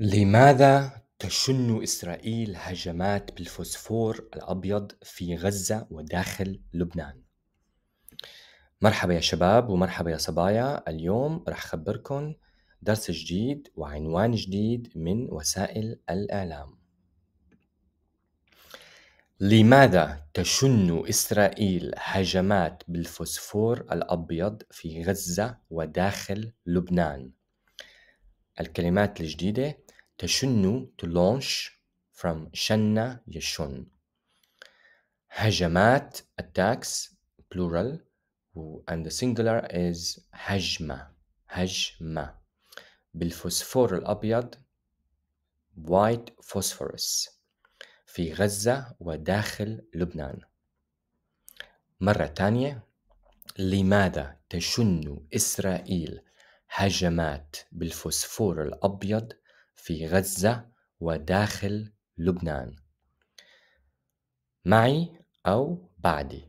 لماذا تشن إسرائيل هجمات بالفوسفور الأبيض في غزة وداخل لبنان؟ مرحبا يا شباب ومرحبا يا صبايا اليوم رح خبركم درس جديد وعنوان جديد من وسائل الإعلام لماذا تشن إسرائيل هجمات بالفوسفور الأبيض في غزة وداخل لبنان؟ الكلمات الجديدة تشن to launch from شن يشن هجمات attacks plural and the singular is هجمة هجمة بالفوسفور الأبيض white phosphorus في غزة وداخل لبنان مرة تانية لماذا تشن إسرائيل هجمات بالفوسفور الأبيض في غزة وداخل لبنان معي أو بعدي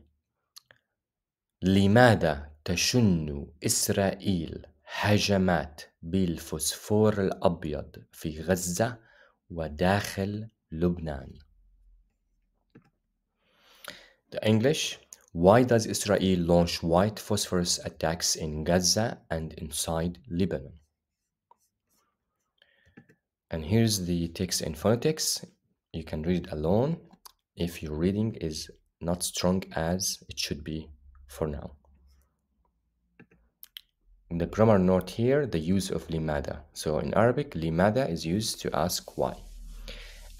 لماذا تشن إسرائيل هجمات بالفوسفور الأبيض في غزة وداخل لبنان The English Why does Israel launch white phosphorus attacks in Gaza and inside Lebanon? and here's the text in phonetics you can read it alone if your reading is not strong as it should be for now the grammar note here the use of limada so in arabic limada is used to ask why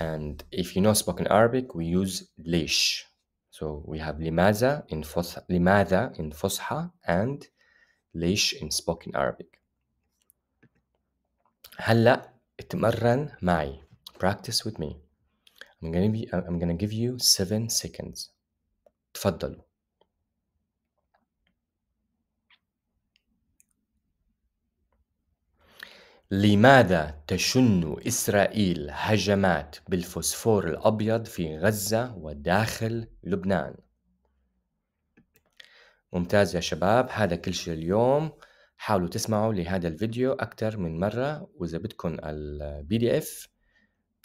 and if you know spoken arabic we use leish. so we have limaza in Fos limada in fosha and leish in spoken arabic هلا اتمرن معي practice with me I'm gonna be I'm gonna give you 7 seconds تفضلوا لماذا تشن إسرائيل هجمات بالفوسفور الأبيض في غزة وداخل لبنان؟ ممتاز يا شباب هذا كل شيء اليوم حاولوا تسمعوا لهذا الفيديو أكثر من مرة وإذا بدكم ال PDF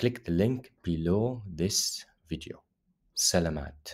click the link below this video. سلامات